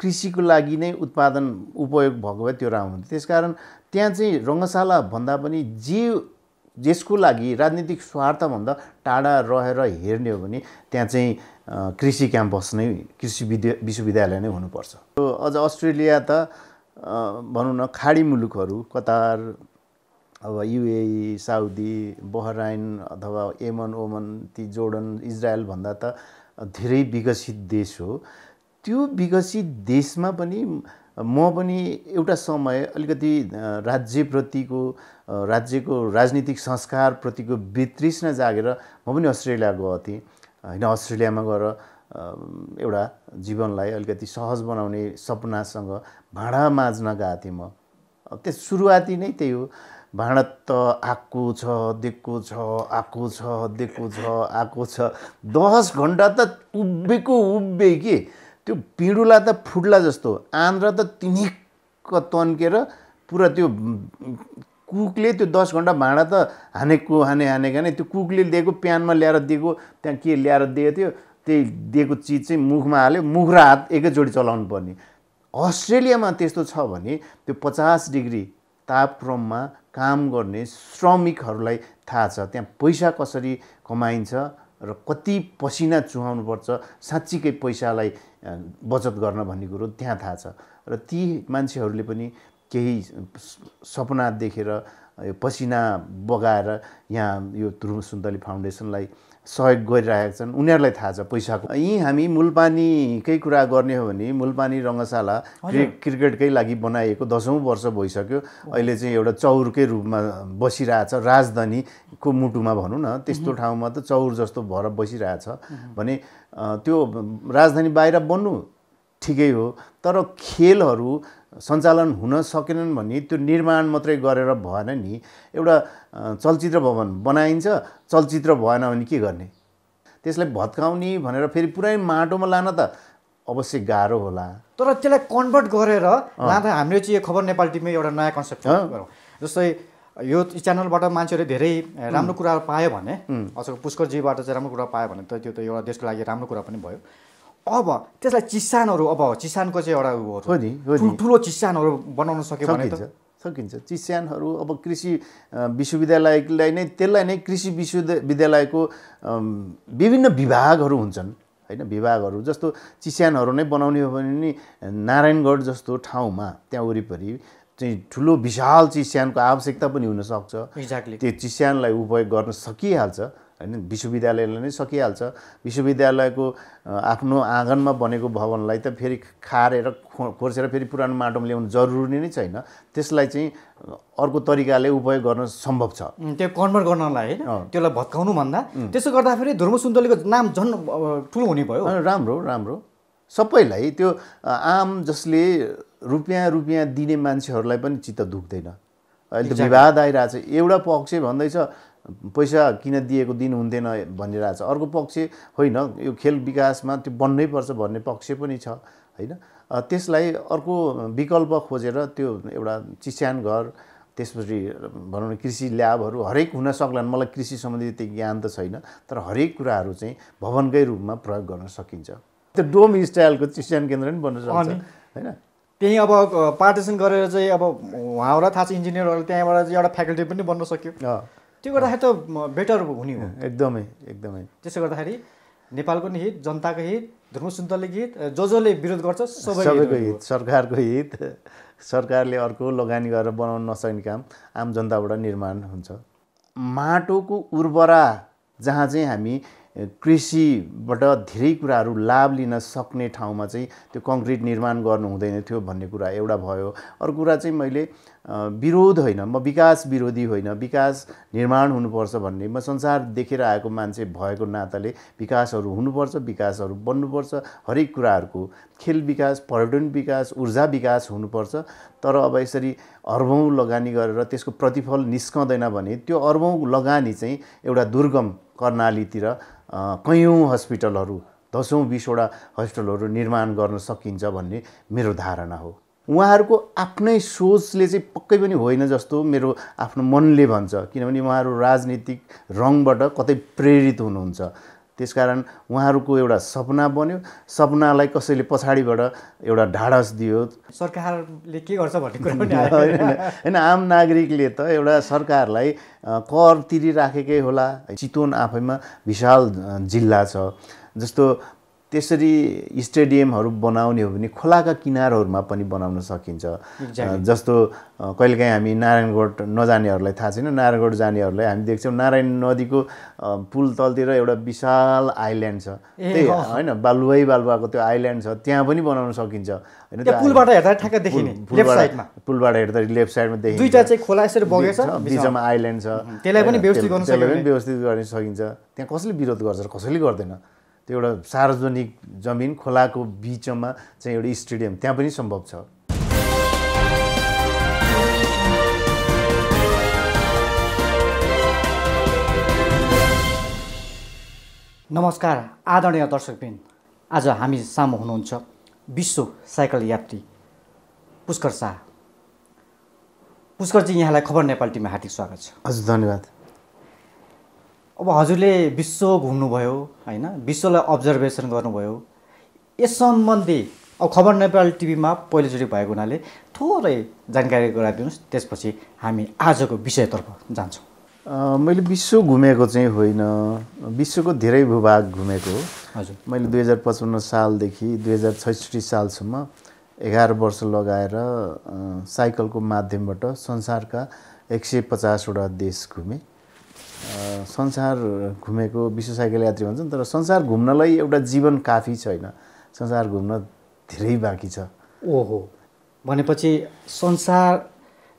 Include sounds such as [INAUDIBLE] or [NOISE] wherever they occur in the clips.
कृषिको लागि नै उत्पादन उपयोग भएको भए त्यो राम्रो हुन्थ्यो त्यस कारण त्यहाँ चाहिँ रङ्गशाला भन्दा पनि जे जसको लागि राजनीतिक स्वार्थभन्दा टाढा रहेर हेर्ने हो भने त्यहाँ चाहिँ कृषि क्याम्पस नै कृषि विद्या विश्वविद्यालय नै हुनुपर्छ अझ अस्ट्रेलिया त भनौँ न खाडी मुलुकहरू कतार अब युए साउदी बहराइन अथवा एमन ओमन ती जोर्डन इजरायल भन्दा त धेरै विकसित देश हो त्यो विकसित देशमा पनि म पनि एउटा समय अलिकति राज्यप्रतिको राज्यको राजनीतिक संस्कारप्रतिको वितृष्णा जागेर म पनि अस्ट्रेलिया गएको थिएँ होइन अस्ट्रेलियामा गएर एउटा जीवनलाई अलिकति सहज बनाउने सपनासँग भाँडा माझ्न गएको थिएँ म त्यस सुरुवाती नै त्यही हो भाँडा त आएको छ दिएको छ आएको छ दिएको छ आएको छ दस घन्टा त उभिएको उभिए कि त्यो पिँडुला त फुट्ला जस्तो आन्द्रा त तिनीको तन्केर पुरा त्यो कुकले त्यो दस घन्टा भाँडा त हानेको हाने हानेको हाने त्यो कुकले दिएको प्यानमा ल्याएर दिएको त्यहाँ के ल्याएर दिएको थियो त्यही दिएको चिज चाहिँ मुखमा हाल्यो मुख र हात एकैचोटि चलाउनु पर्ने अस्ट्रेलियामा त्यस्तो छ भने त्यो पचास डिग्री तापक्रममा काम गर्ने श्रमिकहरूलाई थाहा छ त्यहाँ पैसा कसरी कमाइन्छ र कति पसिना चुहाउनुपर्छ साँच्चीकै पैसालाई बचत गर्न भन्ने कुरो त्यहाँ थाहा छ र ती मान्छेहरूले पनि केही सपना देखेर यो पसिना बगाएर यहाँ यो ध्रुव सुन्दली फाउन्डेसनलाई सहयोग गरिरहेका छन् उनीहरूलाई थाहा छ पैसाको यहीँ हामी मूलपानीकै कुरा गर्ने हो भने मूलपानी रङ्गशाला क्रिकेटकै लागि बनाइएको दसौँ वर्ष भइसक्यो अहिले चाहिँ एउटा चौरकै रूपमा बसिरहेछ राजधानीको मुटुमा भनौँ न त्यस्तो ठाउँमा त चौर जस्तो भएर बसिरहेछ भने त्यो राजधानी बाहिर बन्नु ठिकै हो तर खेलहरू सञ्चालन हुन सकेनन् भने त्यो निर्माण मात्रै गरेर भएन नि एउटा चलचित्र भवन बनाइन्छ चलचित्र भएन भने के गर्ने त्यसलाई भत्काउने भनेर फेरि पुरै माटोमा लान त अवश्य गाह्रो होला तर त्यसलाई कन्भर्ट गरेर लाँदा हामीले चाहिँ यो खबर नेपाल टिममा एउटा नयाँ कन्सेप्ट गरौँ जस्तै यो च्यानलबाट मान्छेहरूले धेरै राम्रो कुरा पायो भने अझ पुष्करजीबाट चाहिँ राम्रो कुरा पायो भने त त्यो त एउटा देशको लागि राम्रो कुरा पनि भयो अब त्यसलाई चिसानहरू अब चिसानको चाहिँ एउटा ठुल्ठुलो चिसानहरू बनाउन सक्यो भने त सकिन्छ चिस्यानहरू अब कृषि विश्वविद्यालयलाई नै त्यसलाई नै कृषि विश्वविद्यालयको विभिन्न विभागहरू हुन्छन् होइन विभागहरू जस्तो चिस्यानहरू नै बनाउने हो भने नि नारायणगढ जस्तो ठाउँमा त्यहाँ वरिपरि चाहिँ ठुलो विशाल चिस्यानको आवश्यकता पनि हुनसक्छ त्यो चिस्यानलाई उपयोग गर्न सकिहाल्छ होइन विश्वविद्यालयले नै सकिहाल्छ विश्वविद्यालयको आफ्नो आँगनमा बनेको भवनलाई त फेरि खारेर खो खोर्सेर फेरि पुरानो माटोमा ल्याउनु जरुरी नै छैन त्यसलाई चाहिँ अर्को तरिकाले उपयोग गर्न सम्भव छ त्यो कन्भर्ट गर्नलाई होइन त्यसलाई भत्काउनु भन्दा त्यसो गर्दाखेरि फेरि सुन्तलीको नाम झन् ठुलो हुने भयो राम्रो राम्रो सबैलाई त्यो आम जसले रुपियाँ रुपियाँ दिने मान्छेहरूलाई पनि चित्त दुख्दैन अहिले त विवाद आइरहेछ एउटा पक्ष भन्दैछ पैसा किन दिएको दिन हुन्थेन छ अर्को पक्ष होइन यो खेल विकासमा त्यो बन्नै पर्छ भन्ने पक्ष पनि छ होइन त्यसलाई अर्को विकल्प खोजेर त्यो एउटा चिस्यान घर त्यसपछि भनौँ न कृषि ल्याबहरू हरेक हुन सक्लान् मलाई कृषि सम्बन्धी त्यो ज्ञान त छैन तर हरेक कुराहरू चाहिँ भवनकै रूपमा प्रयोग गर्न सकिन्छ त्यो डोम स्टाइलको चिस्यान केन्द्र पनि बन्न सक्छ होइन त्यहीँ अब पार्टिसन गरेर चाहिँ अब उहाँहरूलाई थाहा छ इन्जिनियरहरू त्यहाँबाट चाहिँ एउटा फ्याकल्टी पनि बन्न सक्यो त्यो गर्दाखेरि त बेटर हुने हो एकदमै एकदमै त्यसो गर्दाखेरि नेपालको नि हित जनताको हित धर्मसुन्दरले हित जो जसले विरोध गर्छ सबैको हित सरकारको हित सरकारले अर्को लगानी गरेर बनाउन नसक्ने काम आम जनताबाट निर्माण हुन्छ माटोको उर्वरा जहाँ चाहिँ हामी कृषिबाट धेरै कुराहरू लाभ लिन सक्ने ठाउँमा चाहिँ त्यो कङ्क्रिट निर्माण गर्नु हुँदैन थियो भन्ने कुरा एउटा भयो अर्को कुरा चाहिँ मैले विरोध होइन म विकास विरोधी होइन विकास निर्माण हुनुपर्छ भन्ने म संसार देखेर आएको मान्छे भएको नाताले विकासहरू हुनुपर्छ विकासहरू बन्नुपर्छ हरेक कुराहरूको खेल विकास पर्यटन विकास ऊर्जा विकास हुनुपर्छ तर अब यसरी अर्बौँ लगानी गरेर त्यसको प्रतिफल निस्कँदैन भने त्यो अर्बौँ लगानी चाहिँ एउटा दुर्गम कर्णालीतिर कैयौँ हस्पिटलहरू दसौँ बिसवटा हस्पिटलहरू निर्माण गर्न सकिन्छ भन्ने मेरो धारणा हो उहाँहरूको आफ्नै सोचले चाहिँ पक्कै पनि होइन जस्तो मेरो आफ्नो मनले भन्छ किनभने उहाँहरू राजनीतिक रङबाट कतै प्रेरित हुनुहुन्छ त्यसकारण उहाँहरूको एउटा सपना बन्यो सपनालाई कसैले पछाडिबाट एउटा ढाडस दियो सरकारले के गर्छ भन्ने कुरा पनि [LAUGHS] होइन आम नागरिकले त एउटा सरकारलाई कर तिरिराखेकै होला चितवन आफैमा विशाल जिल्ला छ जस्तो त्यसरी स्टेडियमहरू बनाउने हो भने खोलाका किनारहरूमा पनि बनाउन सकिन्छ जस्तो कहिलेकाहीँ हामी नारायणगढ नजानेहरूलाई थाहा छैन नारायणगढ जानेहरूलाई हामी देख्छौँ नारायण नदीको पुल तलतिर एउटा विशाल आइल्यान्ड छ त्यही होइन बालुवाई बालुवाको त्यो आइल्यान्ड छ त्यहाँ पनि बनाउन सकिन्छ होइन पुलबाट हेर्दा देखिने पुलबाट हेर्दा लेफ्ट साइडमा देखिन्छ दुईवटा चाहिँ खोला यसरी बगेछ बिचमा आइल्यान्ड छ त्यसलाई पनि व्यवस्थित गर्न सकिन्छ त्यहाँ कसैले विरोध गर्छ कसैले गर्दैन त्यो एउटा सार्वजनिक जमिन खोलाको बिचमा चाहिँ एउटा स्टेडियम त्यहाँ पनि सम्भव छ नमस्कार आदरणीय दर्शकबिन आज हामी सामु हुनुहुन्छ विश्व साइकल यात्री पुष्कर शाह पुष्करजी यहाँलाई खबर नेपाल टिममा हार्दिक स्वागत छ हजुर धन्यवाद अब हजुरले विश्व घुम्नुभयो होइन विश्वलाई अब्जर्भेसन गर्नुभयो यस सम्बन्धी अब खबर नेपाल टिभीमा पहिलोचोटि भएको हुनाले थोरै जानकारी गराइदिनुहोस् त्यसपछि हामी आजको विषयतर्फ जान्छौँ मैले विश्व घुमेको चाहिँ होइन विश्वको धेरै भूभाग घुमेको हो हजुर मैले दुई हजार पचपन्न सालदेखि दुई हजार छैसठी सालसम्म एघार वर्ष लगाएर साइकलको माध्यमबाट संसारका एक सय पचासवटा देश घुमेँ संसार घुमेको विश्व साइकल यात्री भन्छन् तर संसार घुम्नलाई एउटा जीवन काफी छैन संसार घुम्न धेरै बाँकी छ ओहो भनेपछि संसार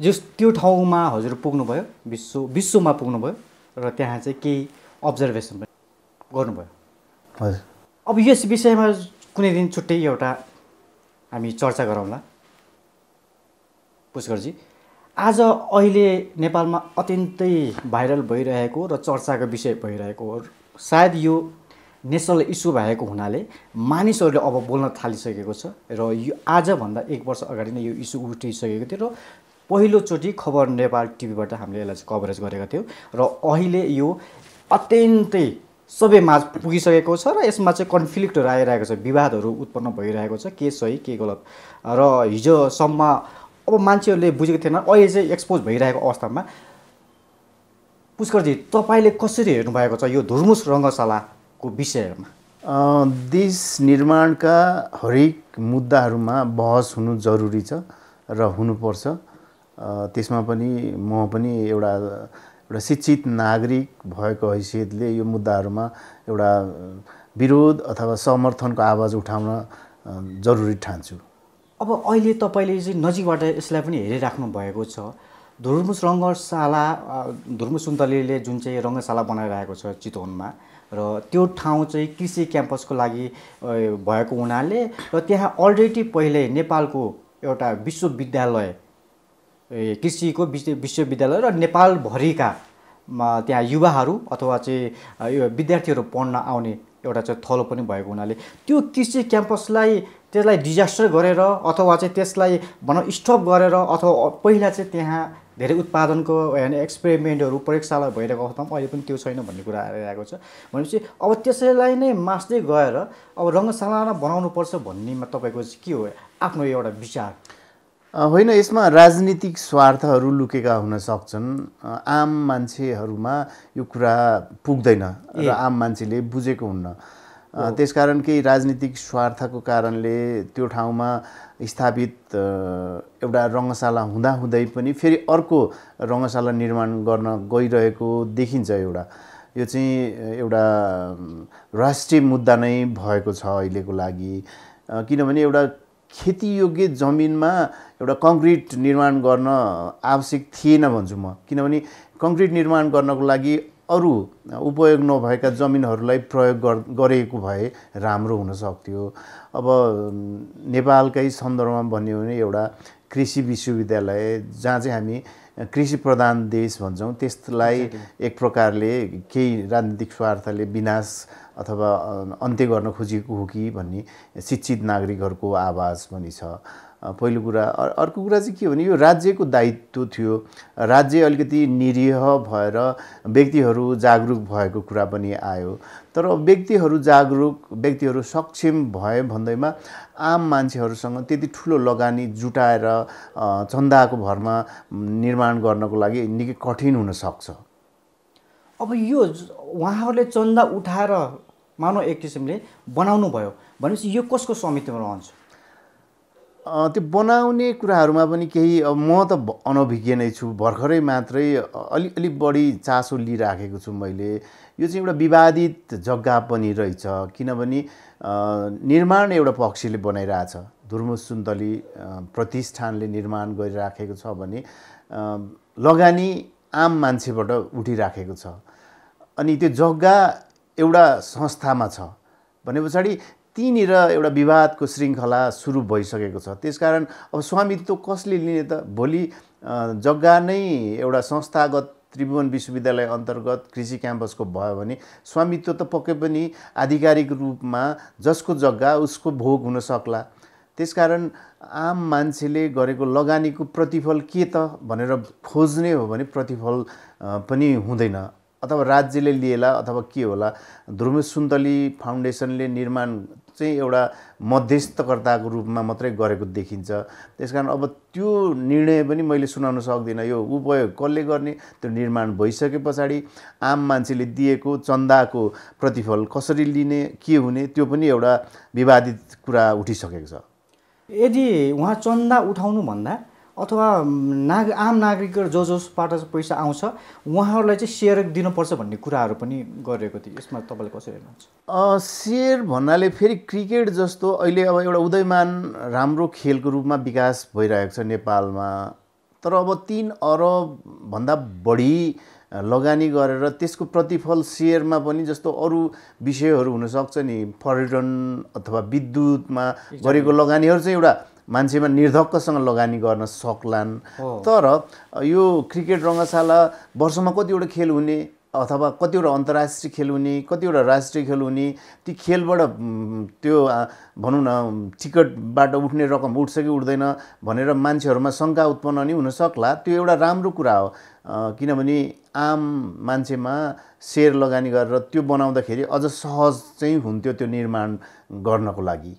जस त्यो ठाउँमा हजुर पुग्नुभयो विश्व विश्वमा पुग्नुभयो र त्यहाँ चाहिँ केही अब्जर्भेसन पनि गर्नुभयो हजुर अब यस विषयमा कुनै दिन छुट्टै एउटा हामी चर्चा गरौँला पुष्करजी आज अहिले नेपालमा अत्यन्तै भाइरल भइरहेको र चर्चाको विषय भइरहेको हो सायद यो नेसनल इस्यु भएको हुनाले मानिसहरूले अब बोल्न थालिसकेको छ र यो आजभन्दा एक वर्ष अगाडि नै यो इस्यु उठिसकेको थियो र पहिलोचोटि खबर नेपाल टिभीबाट हामीले यसलाई चाहिँ कभरेज गरेका थियौँ र अहिले यो अत्यन्तै सबै माझ पुगिसकेको छ र यसमा चाहिँ कन्फ्लिक्टहरू आइरहेको छ विवादहरू उत्पन्न भइरहेको छ के सही के गलत र हिजोसम्म अब मान्छेहरूले बुझेको थिएन अहिले चाहिँ एक्सपोज भइरहेको अवस्थामा पुष्करजी तपाईँले कसरी हेर्नुभएको छ यो धुर्मुस रङ्गशालाको विषयमा देश निर्माणका हरेक मुद्दाहरूमा बहस हुनु जरुरी छ र हुनुपर्छ त्यसमा पनि म पनि एउटा एउटा शिक्षित नागरिक भएको हैसियतले यो मुद्दाहरूमा एउटा विरोध अथवा समर्थनको आवाज उठाउन जरुरी ठान्छु अब अहिले तपाईँले चाहिँ नजिकबाट यसलाई पनि हेरिराख्नु भएको छ धुर्मुस रङ्गशाला धुर्मुस सुन्तलीले जुन चाहिँ रङ्गशाला बनाइरहेको छ चितवनमा र त्यो ठाउँ चाहिँ कृषि क्याम्पसको लागि भएको हुनाले र त्यहाँ अलरेडी पहिले नेपालको एउटा विश्वविद्यालय कृषिको विश्व विश्वविद्यालय र नेपालभरिका त्यहाँ युवाहरू अथवा चाहिँ विद्यार्थीहरू पढ्न आउने एउटा चाहिँ थलो पनि भएको हुनाले त्यो कृषि क्याम्पसलाई त्यसलाई डिजास्टर गरेर अथवा चाहिँ त्यसलाई भनौँ स्टप गरेर अथवा पहिला चाहिँ त्यहाँ धेरै उत्पादनको होइन एक्सपेरिमेन्टहरू प्रयोगशाला भइरहेको अवस्थामा अहिले पनि त्यो छैन भन्ने कुरा आइरहेको छ भनेपछि अब त्यसैलाई नै मास्दै गएर अब रङ्गशाला बनाउनुपर्छ भन्नेमा तपाईँको चाहिँ के हो आफ्नो एउटा विचार होइन यसमा राजनीतिक स्वार्थहरू लुकेका हुन सक्छन् आम मान्छेहरूमा यो कुरा पुग्दैन र आम मान्छेले बुझेको हुन्न त्यसकारण केही राजनीतिक स्वार्थको कारणले त्यो ठाउँमा स्थापित एउटा रङ्गशाला हुँदाहुँदै पनि फेरि अर्को रङ्गशाला निर्माण गर्न गइरहेको देखिन्छ एउटा यो चाहिँ एउटा राष्ट्रिय मुद्दा नै भएको छ अहिलेको लागि किनभने एउटा खेतीयोग्य जमिनमा एउटा कङ्क्रिट निर्माण गर्न आवश्यक थिएन भन्छु म किनभने कङ्क्रिट निर्माण गर्नको लागि अरू उपयोग नभएका जमिनहरूलाई प्रयोग गरेको भए राम्रो हुन सक्थ्यो अब नेपालकै सन्दर्भमा भन्यो भने एउटा कृषि विश्वविद्यालय जहाँ चाहिँ हामी कृषि प्रधान देश भन्छौँ त्यसलाई एक प्रकारले केही राजनीतिक स्वार्थले विनाश अथवा अन्त्य गर्न खोजेको हो कि भन्ने शिक्षित नागरिकहरूको आवाज पनि छ पहिलो कुरा अर्को कुरा चाहिँ के भने यो राज्यको दायित्व थियो राज्य अलिकति निरीह भएर व्यक्तिहरू जागरुक भएको कुरा पनि आयो तर व्यक्तिहरू जागरुक व्यक्तिहरू सक्षम भए भन्दैमा आम मान्छेहरूसँग त्यति ठुलो लगानी जुटाएर चन्दाको भरमा निर्माण गर्नको लागि निकै कठिन हुनसक्छ अब यो उहाँहरूले चन्दा उठाएर मानव एक किसिमले बनाउनु भयो भनेपछि यो कसको स्वामित्वमा रहन्छ त्यो बनाउने कुराहरूमा पनि केही अब म त अनभिज्ञ नै छु भर्खरै मात्रै अलिअलि बढी चासो लिइराखेको छु मैले यो चाहिँ एउटा विवादित जग्गा पनि रहेछ किनभने निर्माण एउटा पक्षले बनाइरहेछ धुर्मु सुन्तली प्रतिष्ठानले निर्माण गरिराखेको छ भने लगानी आम मान्छेबाट उठिराखेको छ अनि त्यो जग्गा एउटा संस्थामा छ भने पछाडि त्यहीँनिर एउटा विवादको श्रृङ्खला सुरु भइसकेको छ त्यसकारण अब स्वामित्व कसले लिने त भोलि जग्गा नै एउटा संस्थागत त्रिभुवन विश्वविद्यालय अन्तर्गत कृषि क्याम्पसको भयो भने स्वामित्व त पक्कै पनि आधिकारिक रूपमा जसको जग्गा उसको भोग हुन सक्ला त्यसकारण आम मान्छेले गरेको लगानीको प्रतिफल के त भनेर खोज्ने हो भने प्रतिफल पनि हुँदैन अथवा राज्यले लिएला अथवा के होला ध्रुव सुन्तली फाउन्डेसनले निर्माण चाहिँ एउटा मध्यस्थकर्ताको रूपमा मात्रै गरेको देखिन्छ त्यस कारण अब त्यो निर्णय पनि मैले सुनाउन सक्दिनँ यो उपयोग कसले गर्ने त्यो निर्माण भइसके पछाडि आम मान्छेले दिएको चन्दाको प्रतिफल कसरी लिने के हुने त्यो पनि एउटा विवादित कुरा उठिसकेको छ यदि उहाँ चन्दा उठाउनुभन्दा अथवा नाग आम नागरिकहरू जो जसबाट पैसा आउँछ उहाँहरूलाई चाहिँ सेयर दिनुपर्छ भन्ने कुराहरू पनि गरिरहेको थियो यसमा तपाईँले कसरी हेर्नुहुन्छ सेयर भन्नाले फेरि क्रिकेट जस्तो अहिले अब एउटा उदयमान राम्रो खेलको रूपमा विकास भइरहेको छ नेपालमा तर अब तिन अरबभन्दा बढी लगानी गरेर त्यसको प्रतिफल सेयरमा पनि जस्तो अरू विषयहरू हुनसक्छ नि पर्यटन अथवा विद्युतमा गरेको लगानीहरू चाहिँ एउटा मान्छेमा निर्धक्कसँग लगानी गर्न सक्लान् तर यो क्रिकेट रङ्गशाला वर्षमा कतिवटा खेल हुने अथवा कतिवटा अन्तर्राष्ट्रिय खेल हुने कतिवटा राष्ट्रिय खेल हुने ती खेलबाट त्यो भनौँ न टिकटबाट उठ्ने रकम उठ्छ कि उठ्दैन भनेर मान्छेहरूमा शङ्का उत्पन्न नि हुनसक्ला त्यो एउटा राम्रो कुरा हो किनभने आम मान्छेमा सेयर लगानी गरेर त्यो बनाउँदाखेरि अझ सहज चाहिँ हुन्थ्यो त्यो निर्माण गर्नको लागि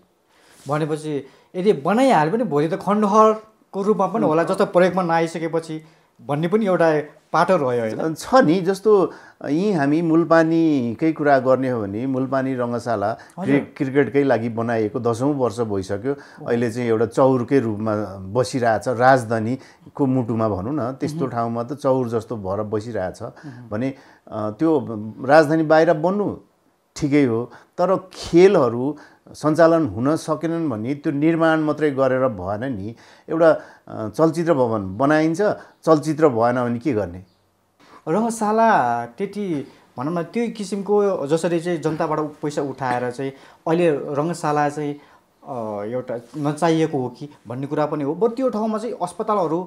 भनेपछि यदि बनाइहाल्यो भने भोलि त खण्डहरको रूपमा पनि होला जस्तो प्रयोगमा नआइसकेपछि भन्ने पनि एउटा पाटो रह्यो होइन छ नि जस्तो यहीँ हामी मूलपानीकै कुरा गर्ने हो भने मूलपानी रङ्गशाला क्रिकेटकै लागि बनाइएको दसौँ वर्ष भइसक्यो अहिले चाहिँ एउटा चौरकै रूपमा बसिरहेछ राजधानीको मुटुमा भनौँ न त्यस्तो ठाउँमा त चौर जस्तो भएर बसिरहेछ भने त्यो राजधानी बाहिर बन्नु ठिकै हो तर खेलहरू सञ्चालन हुन सकेनन् भने त्यो निर्माण मात्रै गरेर भएन नि एउटा चलचित्र भवन बनाइन्छ चलचित्र भएन भने के गर्ने रङ्गशाला त्यति भनौँ न त्यही किसिमको जसरी चाहिँ जनताबाट पैसा उठाएर चाहिँ अहिले रङ्गशाला चाहिँ एउटा नचाहिएको हो कि भन्ने कुरा पनि हो बट त्यो ठाउँमा चाहिँ अस्पतालहरू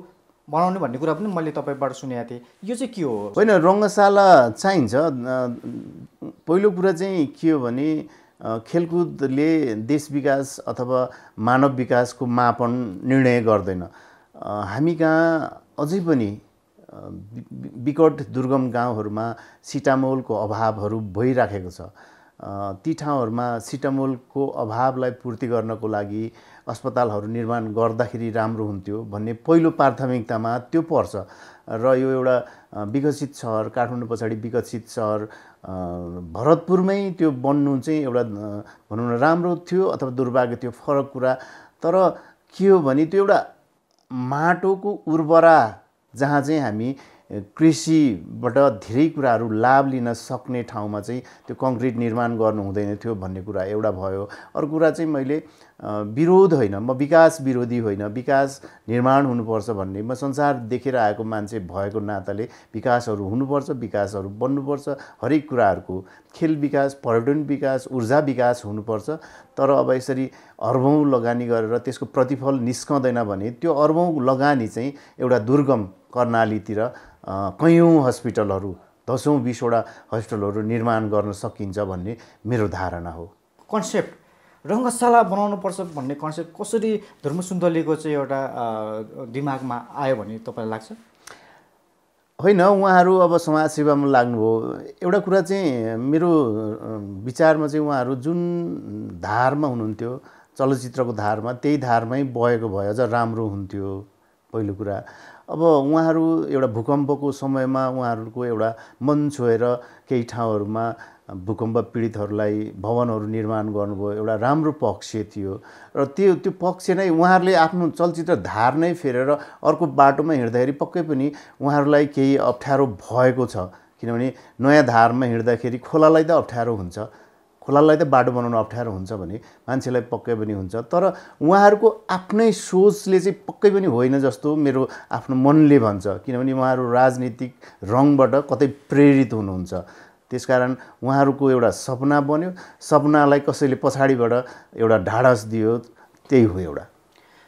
बनाउने भन्ने कुरा पनि मैले तपाईँबाट सुनेको थिएँ यो चाहिँ के हो होइन रङ्गशाला चाहिन्छ पहिलो कुरा चाहिँ के हो भने खेलकुदले देश विकास अथवा मानव विकासको मापन निर्णय गर्दैन हामी कहाँ अझै पनि विकट दुर्गम गाउँहरूमा सिटामोलको अभावहरू भइराखेको छ ती ठाउँहरूमा सिटामोलको अभावलाई पूर्ति गर्नको लागि अस्पतालहरू निर्माण गर्दाखेरि राम्रो हुन्थ्यो भन्ने पहिलो प्राथमिकतामा त्यो पर्छ र यो एउटा विकसित सहर काठमाडौँ पछाडि विकसित सहर भरतपुरमै त्यो बन्नु चाहिँ एउटा भनौँ न राम्रो थियो अथवा दुर्भाग्य थियो फरक कुरा तर के हो भने त्यो एउटा माटोको उर्वरा जहाँ चाहिँ हामी कृषिबाट धेरै कुराहरू लाभ लिन सक्ने ठाउँमा चाहिँ त्यो कङ्क्रिट निर्माण गर्नु हुँदैन थियो भन्ने कुरा एउटा भयो अर्को कुरा चाहिँ मैले विरोध होइन म विकास विरोधी होइन विकास निर्माण हुनुपर्छ भन्ने म संसार देखेर आएको मान्छे भएको नाताले विकासहरू हुनुपर्छ विकासहरू बन्नुपर्छ हरेक कुराहरूको खेल विकास पर्यटन विकास ऊर्जा विकास हुनुपर्छ तर अब यसरी अर्बौँ लगानी गरेर त्यसको प्रतिफल निस्कँदैन भने त्यो अर्बौँ लगानी चाहिँ एउटा दुर्गम कर्णालीतिर कैयौँ हस्पिटलहरू दसौँ बिसवटा हस्पिटलहरू निर्माण गर्न सकिन्छ भन्ने मेरो धारणा हो कन्सेप्ट रङ्गशाला पर्छ भन्ने कन्सेप्ट कसरी धर्मसुन्दलीको चाहिँ एउटा दिमागमा आयो भन्ने तपाईँलाई लाग्छ होइन उहाँहरू अब समाजसेवामा लाग्नुभयो एउटा कुरा चाहिँ मेरो विचारमा चाहिँ उहाँहरू जुन धारमा हुनुहुन्थ्यो चलचित्रको धारमा त्यही धारमै बगेको भए अझ राम्रो हुन्थ्यो पहिलो कुरा अब उहाँहरू एउटा भूकम्पको समयमा उहाँहरूको एउटा मन छोएर केही ठाउँहरूमा भूकम्प पीडितहरूलाई भवनहरू निर्माण गर्नुभयो एउटा राम्रो पक्ष थियो र त्यो त्यो पक्ष नै उहाँहरूले आफ्नो चलचित्र धार नै फेरेर अर्को बाटोमा हिँड्दाखेरि पक्कै पनि उहाँहरूलाई केही अप्ठ्यारो भएको छ किनभने नयाँ धारमा हिँड्दाखेरि खोलालाई त अप्ठ्यारो हुन्छ खोलालाई त बाटो बनाउनु अप्ठ्यारो हुन्छ भने मान्छेलाई पक्कै पनि हुन्छ तर उहाँहरूको आफ्नै सोचले चाहिँ पक्कै पनि होइन जस्तो मेरो आफ्नो मनले भन्छ किनभने उहाँहरू राजनीतिक रङबाट कतै प्रेरित हुनुहुन्छ त्यसकारण उहाँहरूको एउटा सपना बन्यो सपनालाई कसैले पछाडिबाट एउटा ढाडस दियो त्यही हो एउटा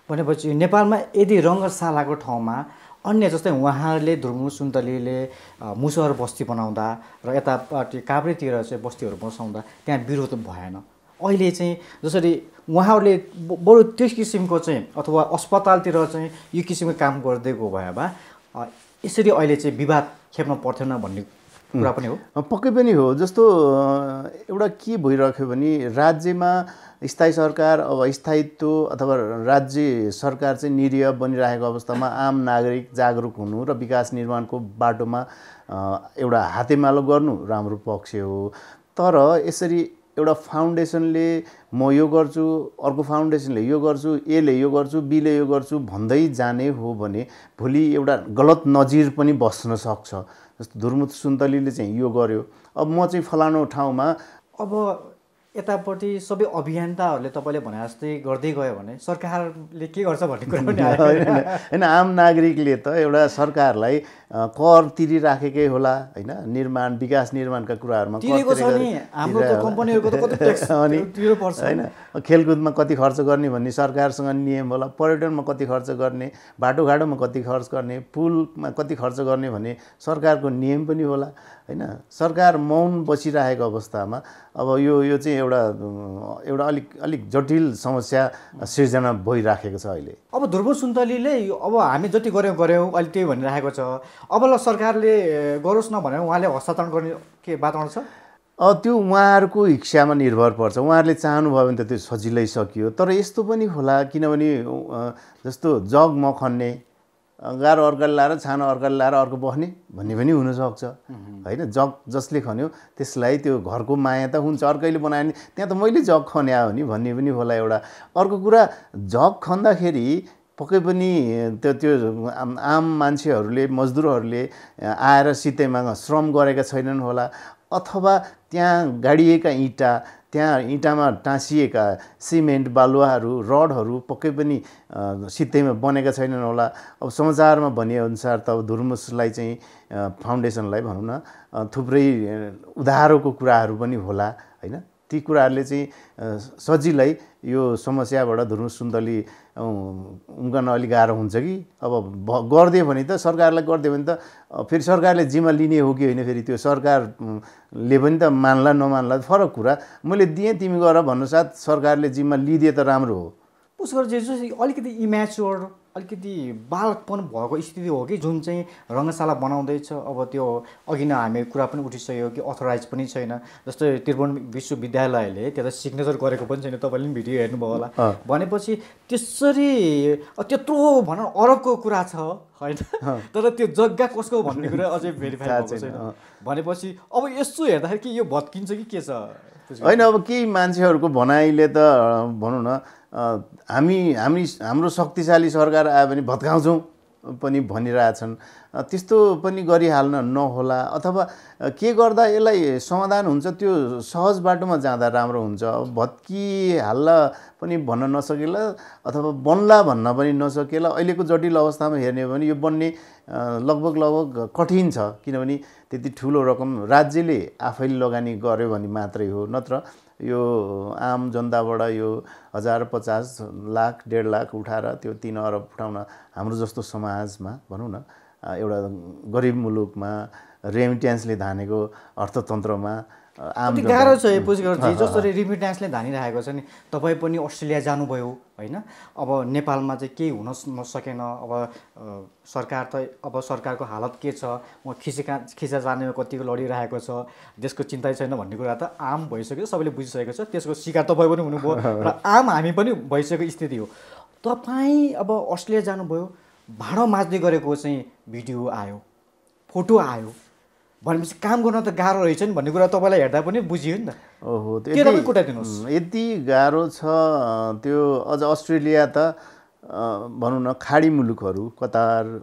भनेपछि नेपालमा यदि रङ्गशालाको ठाउँमा अन्य जस्तै उहाँहरूले धुर्मु सुन्तलीले मुसहर बस्ती बनाउँदा र यतापट्टि काभ्रेतिर चाहिँ बस्तीहरू बसाउँदा त्यहाँ विरोध भएन अहिले चाहिँ जसरी उहाँहरूले बरु त्यस किसिमको चाहिँ अथवा अस्पतालतिर चाहिँ यो किसिमको काम गरिदिएको भए भए यसरी अहिले चाहिँ विवाद खेप्न पर्थेन भन्ने कुरा पनि हो पक्कै पनि हो जस्तो एउटा के भइरह्यो भने राज्यमा स्थायी सरकार अब स्थायित्व अथवा राज्य सरकार चाहिँ निरीह बनिरहेको अवस्थामा आम नागरिक जागरुक हुनु र विकास निर्माणको बाटोमा एउटा हातेमालो गर्नु राम्रो पक्ष हो तर यसरी एउटा फाउन्डेसनले म यो गर्छु अर्को फाउन्डेसनले यो गर्छु एले यो गर्छु बीले यो गर्छु भन्दै जाने हो भने भोलि एउटा गलत नजिर पनि बस्न सक्छ जस्तो धुर्मुत सुन्तलीले चाहिँ यो गर्यो अब म चाहिँ फलानु ठाउँमा अब यतापट्टि सबै अभियन्ताहरूले तपाईँले भने जस्तै गर्दै गयो भने सरकारले के गर्छ भन्ने कुरा पनि [LAUGHS] होइन आम नागरिकले त एउटा सरकारलाई कर तिरिराखेकै होला होइन निर्माण विकास निर्माणका कुराहरूमा होइन खेलकुदमा कति खर्च गर्ने भन्ने सरकारसँग नियम होला पर्यटनमा कति खर्च गर्ने बाटोघाटोमा कति खर्च गर्ने पुलमा कति खर्च गर्ने भन्ने सरकारको नियम पनि होला होइन सरकार मौन बसिरहेको अवस्थामा अब यो यो चाहिँ एउटा एउटा अलिक अलिक जटिल समस्या सिर्जना भइराखेको छ अहिले अब ध्रुव सुन्तलीले अब हामी जति गऱ्यौँ गऱ्यौँ अहिले त्यही भनिरहेको छ अब ल सरकारले गरोस् न भनेर उहाँले हस्तान्तरण गर्ने के वातावरण छ त्यो उहाँहरूको इच्छामा निर्भर पर्छ उहाँहरूले चाहनुभयो भने त त्यो सजिलै सकियो तर यस्तो पनि होला किनभने जस्तो जग म गाह्रो अर्काले लाएर छानो अर्काले लाएर अर्को बस्ने भन्ने पनि हुनसक्छ होइन जग जसले खन्यो त्यसलाई त्यो घरको माया त हुन्छ अर्कैले बनायो भने त्यहाँ त मैले जग खन्या हो नि भन्ने पनि होला एउटा अर्को कुरा जग खन्दाखेरि पक्कै पनि त्यो त्यो आम मान्छेहरूले मजदुरहरूले आएर सितैमा श्रम गरेका छैनन् होला अथवा त्यहाँ गाडिएका इँटा त्यहाँ इँटामा टाँसिएका सिमेन्ट बालुवाहरू रडहरू पक्कै पनि सित्तैमा बनेका छैनन् होला अब समाचारमा भनेअनुसार त अब धुर्मुसलाई चाहिँ फाउन्डेसनलाई भनौँ न थुप्रै उधारोको कुराहरू पनि होला होइन ती कुराहरूले चाहिँ सजिलै यो समस्याबाट धुनु सुन्दली उम्कन अलिक गाह्रो हुन्छ कि अब गरिदियो भने त सरकारलाई गरिदियो भने त फेरि सरकारले जिम्मा लिने हो कि होइन फेरि त्यो सरकारले पनि त मान्ला नमान्ला फरक कुरा मैले दिएँ तिमी गर भन्नु साथ सरकारले जिम्मा लिदिए त राम्रो हो जस्तो अलिकति इम्याच्योर अलिकति बालकपन भएको स्थिति हो कि जुन चाहिँ रङ्गशाला बनाउँदैछ अब त्यो अघि नै हामी कुरा पनि उठिसक्यो कि अथोराइज पनि छैन जस्तै त्रिभुवन विश्वविद्यालयले त सिग्नेचर गरेको पनि छैन तपाईँले पनि भिडियो हेर्नुभयो होला भनेपछि त्यसरी त्यत्रो भनौँ अरबको कुरा छ होइन तर त्यो जग्गा कसको भन्ने कुरा अझै भेरिफाई [LAUGHS] भएको छैन भनेपछि अब यसो हेर्दाखेरि कि यो भत्किन्छ कि के छ होइन अब केही मान्छेहरूको भनाइले त भनौँ न हामी हामी हाम्रो शक्तिशाली सरकार आयो भने भत्काउँछौँ पनि भनिरहेछन् त्यस्तो पनि गरिहाल्न नहोला अथवा के गर्दा यसलाई समाधान हुन्छ त्यो सहज बाटोमा जाँदा राम्रो हुन्छ भत्किहाल्ला पनि भन्न नसकेला अथवा बन्ला भन्न पनि नसकेला अहिलेको जटिल अवस्थामा हेर्ने हो भने यो बन्ने लगभग लगभग कठिन छ किनभने त्यति ठुलो रकम राज्यले आफैले लगानी गर्यो भने मात्रै हो नत्र यो आम जनताबाट यो हजार पचास लाख डेढ लाख उठाएर त्यो तिन अरब उठाउन हाम्रो जस्तो समाजमा भनौँ न एउटा गरिब मुलुकमा रेमिट्यान्सले धानेको अर्थतन्त्रमा आम गाह्रो छ यो [LAUGHS] जसरी रेमिट्यान्सले धानिरहेको छ नि तपाईँ पनि अस्ट्रेलिया जानुभयो होइन अब नेपालमा चाहिँ केही हुन नसकेन अब सरकार त अब सरकारको हालत के छ उहाँ खिचेका खिचा जाने कतिको लडिरहेको छ देशको चिन्तै छैन भन्ने कुरा त आम भइसक्यो सबैले बुझिसकेको छ त्यसको सिकार तपाईँ पनि हुनुभयो र आम हामी पनि भइसकेको स्थिति हो तपाईँ अब अस्ट्रेलिया जानुभयो भाँडो माझ्ने गरेको चाहिँ भिडियो आयो फोटो आयो भनेपछि काम गर्न त गाह्रो रहेछ नि भन्ने कुरा तपाईँलाई हेर्दा पनि बुझियो नि त ओहो त्यो यति गाह्रो छ त्यो अझ अस्ट्रेलिया त भनौँ न खाडी मुलुकहरू कतार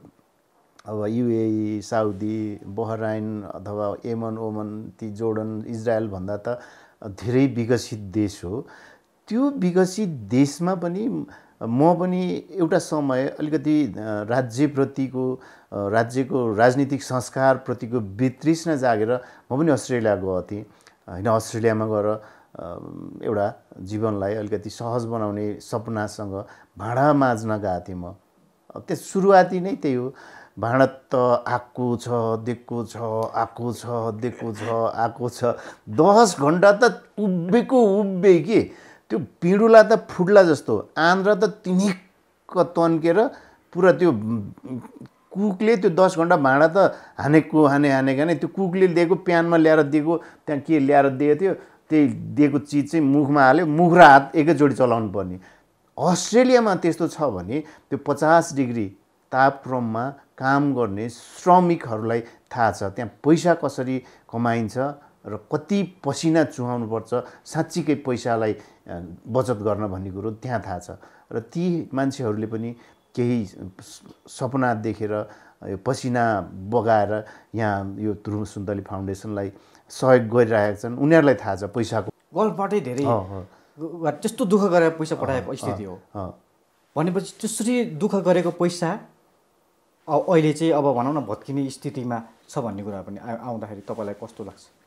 अब युए साउदी बहराइन अथवा एमन ओमन ती जोर्डन इजरायलभन्दा त धेरै विकसित देश हो त्यो विकसित देशमा पनि म पनि एउटा समय अलिकति राज्यप्रतिको राज्यको राजनीतिक संस्कारप्रतिको वितृष्णा जागेर म पनि अस्ट्रेलिया गएको थिएँ होइन अस्ट्रेलियामा गएर एउटा जीवनलाई अलिकति सहज बनाउने सपनासँग भाँडा माझ्न गएको थिएँ म त्यस सुरुवाती नै त्यही हो भाँडा त आएको छ दिएको छ आएको छ दिएको छ आएको छ दस घन्टा त उभिएको उभिए कि त्यो पिँडुला त फुट्ला जस्तो आन्द्रा त तिनीको तन्केर पुरा त्यो कुकले त्यो दस घन्टा भाँडा त हानेको हाने हानेको हाने त्यो कुकले दिएको प्यानमा ल्याएर दिएको त्यहाँ के ल्याएर दिएको थियो त्यही दिएको चिज चाहिँ मुखमा हाल्यो मुख र हात एकैचोटि चलाउनु पर्ने अस्ट्रेलियामा त्यस्तो छ भने त्यो पचास डिग्री तापक्रममा काम गर्ने श्रमिकहरूलाई थाहा छ त्यहाँ पैसा कसरी कमाइन्छ र कति पसिना चुहाउनुपर्छ साँच्चीकै पैसालाई बचत गर्न भन्ने कुरो त्यहाँ थाहा छ र ती मान्छेहरूले पनि केही सपना देखेर यो पसिना बगाएर यहाँ यो ध्रुव सुन्दली फाउन्डेसनलाई सहयोग गरिरहेका छन् उनीहरूलाई थाहा छ पैसाको गल्फबाटै धेरै त्यस्तो दुःख गरेर पैसा पठाएको स्थिति हो भनेपछि त्यसरी दुःख गरेको पैसा अहिले चाहिँ अब भनौँ न भत्किने स्थितिमा छ भन्ने कुरा पनि आउँदाखेरि तपाईँलाई कस्तो लाग्छ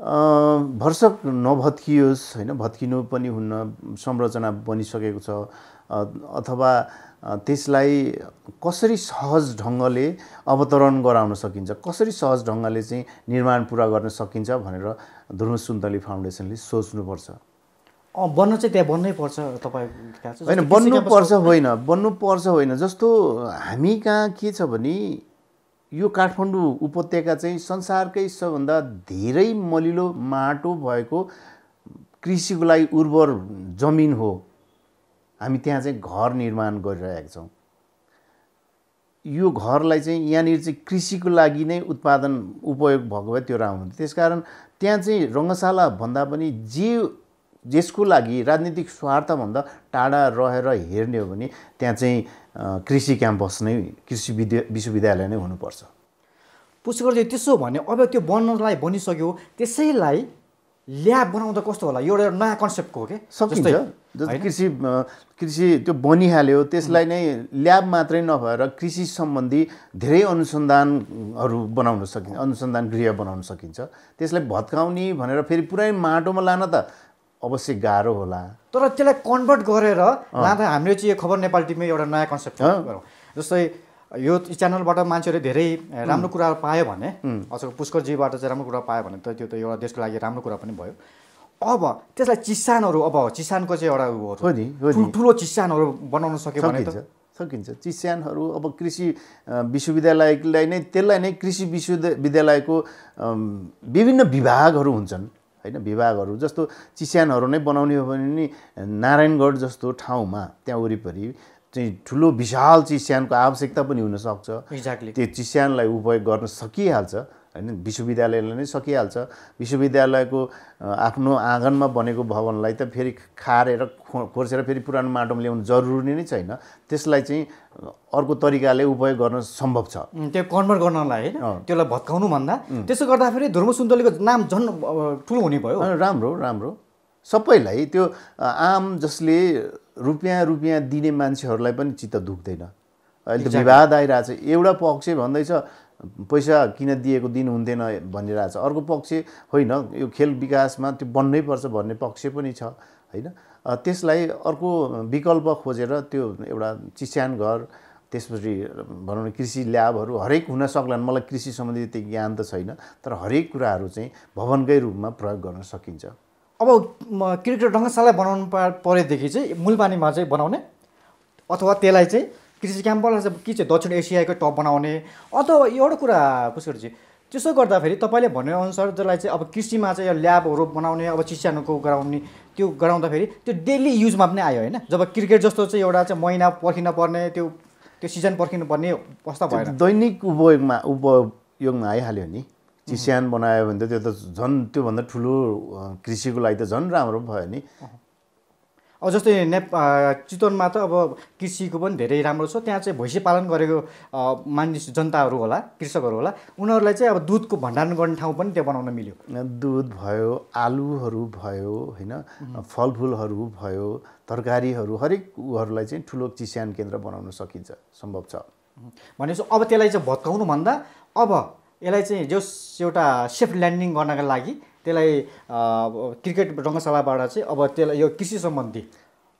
भरसक नभत्कियोस् होइन भत्किनु पनि हुन्न संरचना बनिसकेको छ अथवा त्यसलाई कसरी सहज ढङ्गले अवतरण गराउन सकिन्छ कसरी सहज ढङ्गले चाहिँ निर्माण पुरा गर्न सकिन्छ भनेर ध्रुव सुन्तली फाउन्डेसनले सोच्नुपर्छ बन्न चाहिँ त्यहाँ बन्नै पर्छ तपाईँ होइन बन्नुपर्छ होइन बन्नुपर्छ होइन जस्तो हामी कहाँ के छ भने यो काठमाडौँ उपत्यका चाहिँ संसारकै सबभन्दा धेरै मलिलो माटो भएको कृषिको लागि उर्वर जमिन हो हामी त्यहाँ चाहिँ घर निर्माण गरिरहेका छौँ यो घरलाई चाहिँ यहाँनिर चाहिँ कृषिको लागि नै उत्पादन उपयोग भएको भए त्यो राम्रो हुन्थ्यो त्यसकारण त्यहाँ चाहिँ रङ्गशाला भन्दा पनि जे जसको लागि राजनीतिक स्वार्थभन्दा टाढा रहेर हेर्ने हो भने त्यहाँ चाहिँ कृषि क्याम्पस नै कृषि विद्या विश्वविद्यालय नै हुनुपर्छ पुष्करजी त्यसो भने अब त्यो बन्नलाई बनिसक्यो त्यसैलाई ल्याब बनाउँदा कस्तो होला यो एउटा नयाँ कन्सेप्टको हो कि सकिन्छ कृषि कृषि त्यो बनिहाल्यो त्यसलाई नै ल्याब मात्रै नभएर कृषि सम्बन्धी धेरै अनुसन्धानहरू बनाउन सकिन्छ अनुसन्धान गृह बनाउन सकिन्छ त्यसलाई भत्काउने भनेर फेरि पुरै माटोमा लान त अवश्य गाह्रो होला तर त्यसलाई कन्भर्ट गरेर लाँदा हामीले चाहिँ यो खबर नेपाल टिममा एउटा नयाँ कन्सेप्ट गरौँ जस्तै यो च्यानलबाट मान्छेहरूले धेरै राम्रो कुरा पायो भने अझ पुष्करजीबाट चाहिँ राम्रो कुरा पायो भने त त्यो त एउटा देशको लागि राम्रो कुरा पनि भयो अब त्यसलाई चिसानहरू अब चिसानको चाहिँ एउटा हो नि ठुलो चिसानहरू बनाउन सक्यो भने त सकिन्छ चिस्यानहरू अब कृषि विश्वविद्यालयलाई नै त्यसलाई नै कृषि विश्वविद्यालयको विभिन्न विभागहरू हुन्छन् होइन विभागहरू जस्तो चिस्यानहरू नै बनाउने हो भने नि नारायणगढ जस्तो ठाउँमा त्यहाँ वरिपरि चाहिँ ठुलो विशाल चिस्यानको आवश्यकता पनि हुनसक्छ त्यो चिस्यानलाई उपयोग गर्न सकिहाल्छ होइन विश्वविद्यालयले नै सकिहाल्छ विश्वविद्यालयको आफ्नो आँगनमा बनेको भवनलाई त फेरि खारेर खो खोर्सेर फेरि पुरानो माटोमा ल्याउनु जरुरी नै छैन त्यसलाई चाहिँ अर्को तरिकाले उपयोग गर्न सम्भव छ त्यो कन्भर्ट गर्नलाई होइन त्यसलाई भत्काउनु भन्दा त्यसो गर्दाखेरि फेरि सुन्तलीको नाम झन् ठुलो हुने भयो राम्रो राम्रो सबैलाई त्यो आम जसले रुपियाँ रुपियाँ दिने मान्छेहरूलाई पनि चित्त दुख्दैन अहिले त विवाद आइरहेछ एउटा पक्ष भन्दैछ पैसा किन दिएको दिन हुँदैन भनिरहेछ अर्को पक्ष होइन यो खेल विकासमा त्यो बन्नै पर्छ भन्ने पक्ष पनि छ होइन त्यसलाई अर्को विकल्प खोजेर त्यो एउटा चिस्यान घर त्यसपछि भनौँ न कृषि ल्याबहरू हरेक हुन सक्लान् मलाई कृषि सम्बन्धी त्यो ज्ञान त छैन तर हरेक कुराहरू चाहिँ भवनकै रूपमा प्रयोग गर्न सकिन्छ अब क्रिकेट ढङ्गशाला बनाउनु पा परेदेखि चाहिँ मूलपानीमा चाहिँ बनाउने अथवा त्यसलाई चाहिँ कृषि क्याम्पलाई चाहिँ के चाहिँ दक्षिण एसियाको टप बनाउने अथवा एउटा कुरा पुष्करजी त्यसो गर्दाखेरि तपाईँले भनेअनुसार जसलाई चाहिँ अब कृषिमा चाहिँ ल्याबहरू बनाउने अब चिस्यानुको गराउने त्यो गराउँदाखेरि त्यो डेली युजमा पनि आयो होइन जब क्रिकेट जस्तो चाहिँ एउटा चाहिँ महिना पर्खिन पर्ने त्यो त्यो सिजन पर्खिनु पर्ने अवस्था भयो दैनिक उपयोगमा उपयोगमा आइहाल्यो नि चिस्यान बनायो भने त त्यो त झन् त्योभन्दा ठुलो कृषिको लागि त झन् राम्रो भयो नि अब जस्तै नेप चितवनमा त अब कृषिको पनि धेरै राम्रो छ त्यहाँ चाहिँ भैँसी पालन गरेको मानिस जनताहरू होला कृषकहरू होला उनीहरूलाई चाहिँ अब दुधको भण्डारण गर्ने ठाउँ पनि त्यहाँ बनाउन मिल्यो दुध भयो आलुहरू भयो होइन फलफुलहरू भयो तरकारीहरू हरेक उहरूलाई चाहिँ ठुलो चिस्यान केन्द्र बनाउन सकिन्छ सम्भव छ भनेपछि अब त्यसलाई चाहिँ भत्काउनुभन्दा अब यसलाई चाहिँ जस एउटा सेफ ल्यान्डिङ गर्नका लागि त्यसलाई क्रिकेट रङ्गशालाबाट चाहिँ अब त्यसलाई यो कृषि सम्बन्धी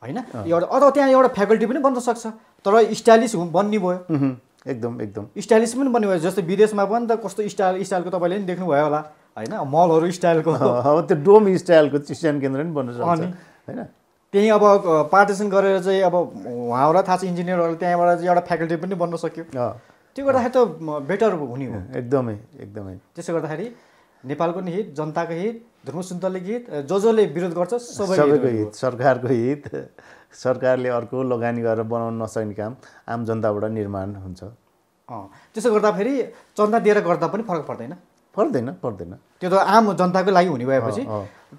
होइन एउटा अथवा त्यहाँ एउटा फ्याकल्टी पनि बन्न सक्छ तर स्टाइलिस बन्ने भयो एकदम एकदम स्टाइलिस पनि बन्ने भयो जस्तै विदेशमा पनि त कस्तो स्टाइल स्टाइलको तपाईँले पनि देख्नुभयो होला होइन मलहरू स्टाइलको अब त्यो डोम स्टाइलको चिस्यान केन्द्र पनि बन्न सक्छ होइन त्यहीँ अब पार्टिसन गरेर चाहिँ अब उहाँहरूलाई थाहा छ इन्जिनियरहरू त्यहाँबाट चाहिँ एउटा फ्याकल्टी पनि बन्न सक्यो त्यो गर्दाखेरि त बेटर हुने हो एकदमै एकदमै त्यसो गर्दाखेरि नेपालको नि हित जनताको हित धर्म हित जो जसले विरोध गर्छ सबैको हित सरकारको हित सरकारले अर्को लगानी गरेर बनाउन नसक्ने काम आम जनताबाट निर्माण हुन्छ त्यसो गर्दाखेरि चन्दा दिएर गर्दा पनि फरक पर्दैन पर्दैन पर्दैन त्यो त आम जनताको लागि हुने भएपछि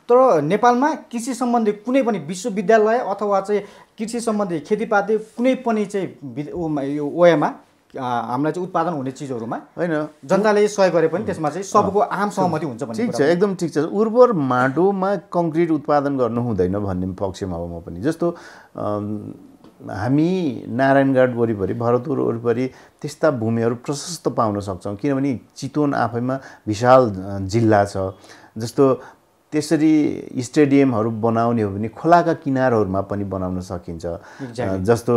तर नेपालमा कृषि सम्बन्धी कुनै पनि विश्वविद्यालय अथवा चाहिँ कृषि सम्बन्धी खेतीपाती कुनै पनि चाहिँ यो ओएमा हामीलाई चाहिँ उत्पादन हुने चिजहरूमा होइन जनताले सहयोग गरे पनि त्यसमा चाहिँ सबको आम सहमति हुन्छ भन्ने ठिक छ एकदम ठिक छ उर्वर माटोमा कङ्क्रिट उत्पादन गर्नु हुँदैन भन्ने पक्षमा हो म पनि जस्तो हामी नारायणगढ वरिपरि भरतपुर वरिपरि त्यस्ता भूमिहरू प्रशस्त पाउन सक्छौँ किनभने चितवन आफैमा विशाल जिल्ला छ जस्तो त्यसरी स्टेडियमहरू बनाउने हो भने खोलाका किनारहरूमा पनि बनाउन सकिन्छ जस्तो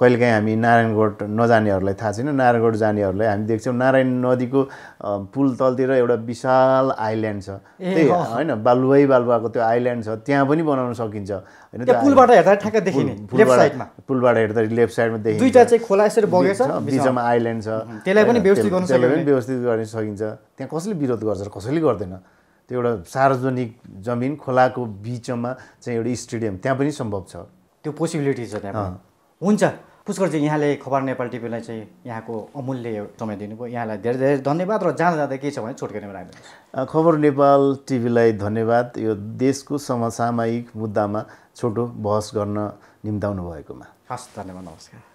कहिलेकाहीँ हामी नारायणगढ नजानेहरूलाई थाहा छैन नारायणगढ जानेहरूलाई हामी देख्छौँ नारायण नदीको पुल तलतिर एउटा विशाल आइल्यान्ड छ त्यही होइन बालुवाई बालुवाको त्यो आइल्यान्ड छ त्यहाँ पनि बनाउन सकिन्छ होइन पुलबाट हेर्दा ठ्याक्क देखिने पुलबाट हेर्दा लेफ्ट साइडमा देखिन्छ दुईवटा चाहिँ खोला यसरी बगेछ बिचमा आइल्यान्ड छ त्यसलाई पनि व्यवस्थित गर्न सकिन्छ त्यहाँ कसले विरोध गर्छ कसैले गर्दैन त्यो एउटा सार्वजनिक जमिन खोलाको बिचमा चाहिँ एउटा स्टेडियम त्यहाँ पनि सम्भव छ त्यो पोसिबिलिटी छ त्यहाँ हुन्छ पुष्कर चाहिँ यहाँले खबर नेपाल टिभीलाई चाहिँ यहाँको अमूल्य समय दिनुभयो यहाँलाई धेरै धेरै धन्यवाद र जाँदा जाँदा के छ भने छोटकिनेमा राख्नु खबर नेपाल टिभीलाई धन्यवाद यो देशको समसामयिक मुद्दामा छोटो बहस गर्न निम्ताउनु भएकोमा हस् धन्यवाद नमस्कार